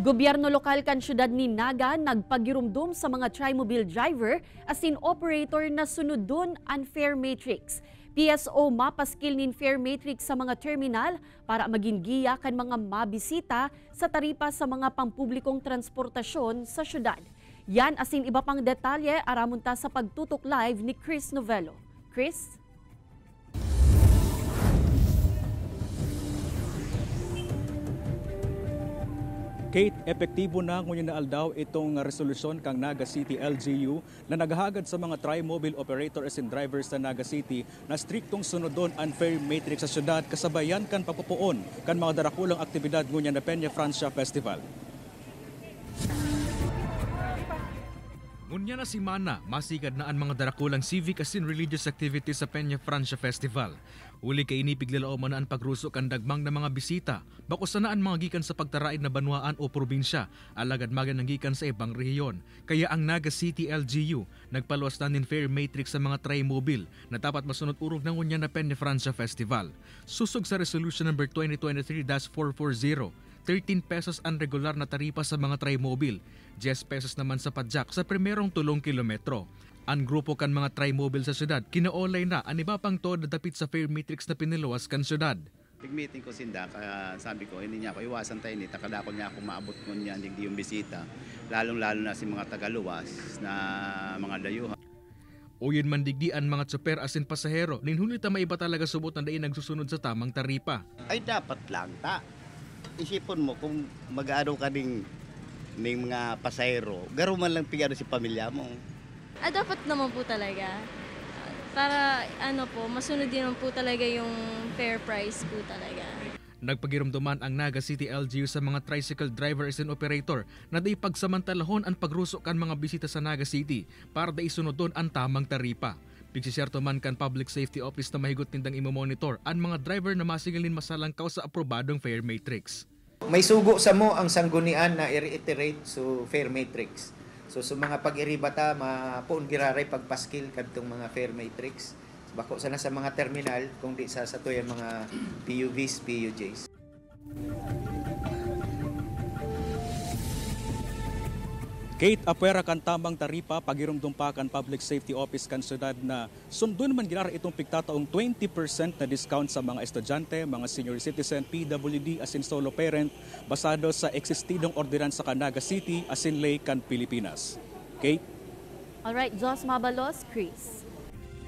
Gobyerno lokal kan syudad ni Naga nagpagirumdum sa mga trimobile driver as in operator na sunod doon unfair matrix. PSO mapaskil nin fair matrix sa mga terminal para maging giya kan mga mabisita sa taripa sa mga pampublikong transportasyon sa syudad. Yan asin iba pang detalye aramunta sa pagtutok live ni Chris Novello. Chris? Kate, epektibo na ngunyan na aldaw itong resolusyon kang Naga City LGU na naghahagad sa mga tri-mobile operators and drivers sa Naga City na striktong sunodon ang fair matrix sa syudad kasabayan kan papupuon kan mga darakulang aktibidad ngunyan na Peña Francia Festival. Ngunya na si Mana, masikad na ang mga darakulang civic as in religious activities sa Peña Francia Festival. Uli kay inipiglalaw man ang pagrusok kan dagmang ng mga bisita, bakos na ang mga gikan sa pagtaraid na banwaan o probinsya, alagad magan ng gikan sa ibang rehiyon. Kaya ang Naga City LGU nagpaluwas na din fair matrix sa mga tri-mobile na dapat masunod urog ng ngunya na Peña Francia Festival. Susog sa Resolution number 2023-440 13 pesos ang regular na taripa sa mga trimobil, 10 pesos naman sa padjak sa primerong tulong kilometro. Ang grupo kan mga trimobil sa syudad, kinaolay na ang iba pang todo dapit sa fair matrix na piniluwas kan syudad. Pag-meeting ko sinda, kaya sabi ko, hindi niya ako iwasan tayo ni, takadako niya ako maabot ko niya, hindi yung bisita, lalong-lalo na si mga tagaluwas na mga dayuhan. Uyon man digdi ang mga tsuper asin pasahero, ninhunita maiba talaga subot na dai nagsusunod sa tamang taripa. Ay dapat lang ta isipon mo kung mag-ano ka ding ng mga pasayro, garo man lang pigano si pamilya mo. Ah, dapat naman po talaga. Para ano po, masunod din po talaga yung fair price po talaga. Nagpagiramduman ang Naga City LGU sa mga tricycle drivers and operator na day pagsamantalahon ang pagrusok ang mga bisita sa Naga City para daisunod doon ang tamang taripa. Pigsisiyerto man kan Public Safety Office na mahigot nindang imomonitor ang mga driver na masingalin masalangkaw sa aprobadong fare matrix. May sugo sa mo ang sanggunian na i-reiterate so fare matrix. So sa so mga pag-iribata, mapuon giraray pagpaskil kadtong mga fare matrix. Bako sana sa mga terminal, kung di sa sa mga PUVs, PUJs. Kate kan tambang Taripa, Pagirong Dumpakan Public Safety Office kan syudad na sundon man ginar itong piktataong 20% na discount sa mga estudyante, mga senior citizen, PWD as in solo parent basado sa eksistidong ordinansa kan Naga City as in Lake kan Pilipinas. Kate? All right, Jos Mabalos, Chris.